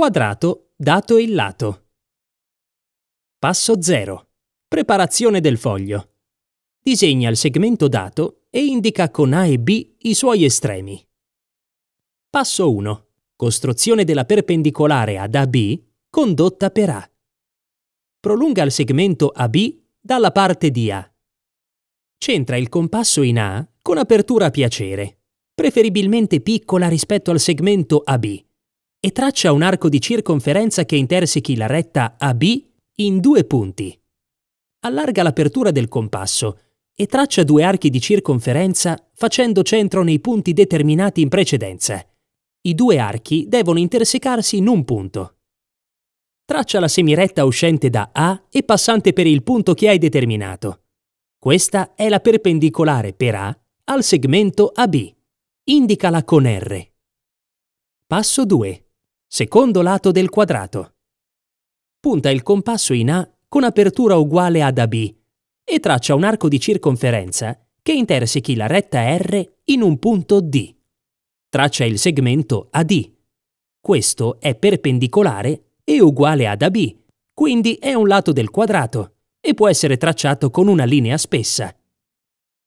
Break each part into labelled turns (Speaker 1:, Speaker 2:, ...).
Speaker 1: Quadrato dato il lato. Passo 0. Preparazione del foglio. Disegna il segmento dato e indica con A e B i suoi estremi. Passo 1. Costruzione della perpendicolare ad AB condotta per A. Prolunga il segmento AB dalla parte di A. Centra il compasso in A con apertura a piacere, preferibilmente piccola rispetto al segmento AB e traccia un arco di circonferenza che intersechi la retta AB in due punti. Allarga l'apertura del compasso e traccia due archi di circonferenza facendo centro nei punti determinati in precedenza. I due archi devono intersecarsi in un punto. Traccia la semiretta uscente da A e passante per il punto che hai determinato. Questa è la perpendicolare per A al segmento AB. Indicala con R. Passo 2. Secondo lato del quadrato. Punta il compasso in A con apertura uguale ad AB e traccia un arco di circonferenza che intersechi la retta R in un punto D. Traccia il segmento AD. Questo è perpendicolare e uguale ad AB, quindi è un lato del quadrato e può essere tracciato con una linea spessa.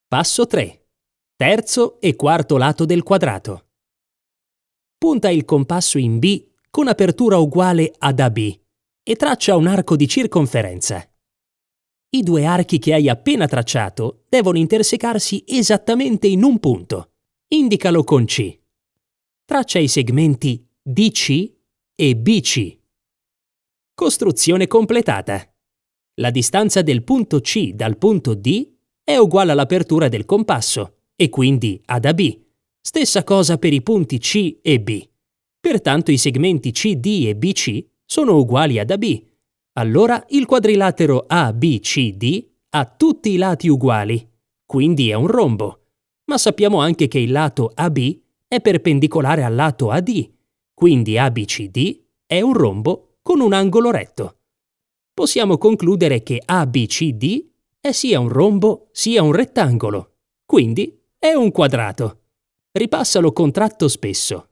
Speaker 1: Passo 3. Terzo e quarto lato del quadrato. Punta il compasso in B con apertura uguale ad AB e traccia un arco di circonferenza. I due archi che hai appena tracciato devono intersecarsi esattamente in un punto. Indicalo con C. Traccia i segmenti DC e BC. Costruzione completata. La distanza del punto C dal punto D è uguale all'apertura del compasso e quindi ad AB. Stessa cosa per i punti C e B. Pertanto i segmenti CD e BC sono uguali ad AB. Allora il quadrilatero ABCD ha tutti i lati uguali, quindi è un rombo. Ma sappiamo anche che il lato AB è perpendicolare al lato AD, quindi ABCD è un rombo con un angolo retto. Possiamo concludere che ABCD è sia un rombo sia un rettangolo, quindi è un quadrato. Ripassalo contratto spesso.